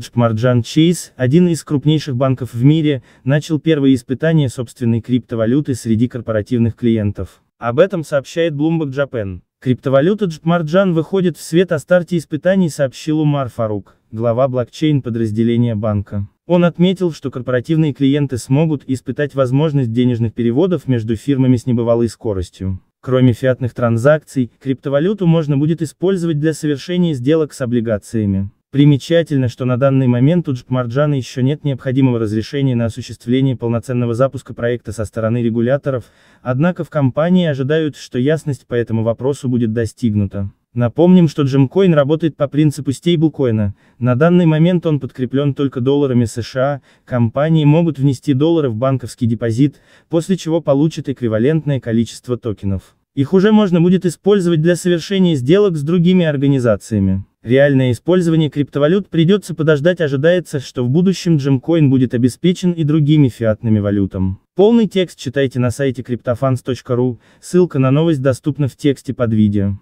Джекмарджан Чейз, один из крупнейших банков в мире, начал первые испытания собственной криптовалюты среди корпоративных клиентов. Об этом сообщает Bloomberg Japan. Криптовалюта Джекмарджан выходит в свет о старте испытаний, сообщил Умар Фарук, глава блокчейн-подразделения банка. Он отметил, что корпоративные клиенты смогут испытать возможность денежных переводов между фирмами с небывалой скоростью. Кроме фиатных транзакций, криптовалюту можно будет использовать для совершения сделок с облигациями. Примечательно, что на данный момент у Джекмарджана еще нет необходимого разрешения на осуществление полноценного запуска проекта со стороны регуляторов, однако в компании ожидают, что ясность по этому вопросу будет достигнута. Напомним, что Джемкоин работает по принципу стейблкоина, на данный момент он подкреплен только долларами США, компании могут внести доллары в банковский депозит, после чего получат эквивалентное количество токенов. Их уже можно будет использовать для совершения сделок с другими организациями. Реальное использование криптовалют придется подождать, ожидается, что в будущем Джимкоин будет обеспечен и другими фиатными валютами. Полный текст читайте на сайте CryptoFans.ru, ссылка на новость доступна в тексте под видео.